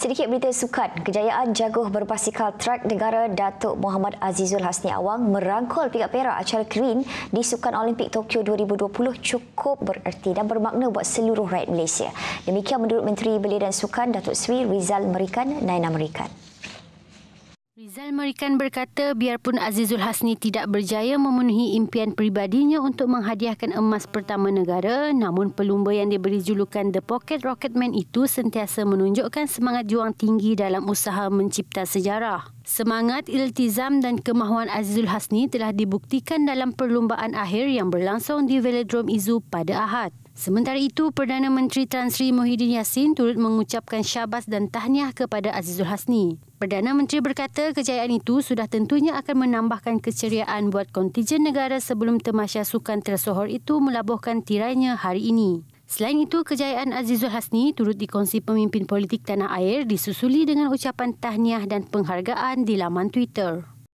Sedikit berita sukan, kejayaan jaguh berpasikal trek negara Datuk Muhammad Azizul Hasni Awang merangkul pingat perak acara Green di Sukan Olimpik Tokyo 2020 cukup bererti dan bermakna buat seluruh rakyat Malaysia. Demikian menurut Menteri Belia dan Sukan Datuk Sri Rizal Merikan Naina Merikan. Rizal Merikan berkata biarpun Azizul Hasni tidak berjaya memenuhi impian peribadinya untuk menghadiahkan emas pertama negara, namun pelumba yang diberi julukan The Pocket Rocketman itu sentiasa menunjukkan semangat juang tinggi dalam usaha mencipta sejarah. Semangat, iltizam dan kemahuan Azizul Hasni telah dibuktikan dalam perlumbaan akhir yang berlangsung di Velodrome Izu pada Ahad. Sementara itu, Perdana Menteri Tan Sri Muhyiddin Yassin turut mengucapkan syabas dan tahniah kepada Azizul Hasni. Perdana Menteri berkata kejayaan itu sudah tentunya akan menambahkan keceriaan buat kontijen negara sebelum temasya sukan tersohor itu melabuhkan tirainya hari ini. Selain itu, kejayaan Azizul Hasni turut dikongsi pemimpin politik tanah air disusuli dengan ucapan tahniah dan penghargaan di laman Twitter.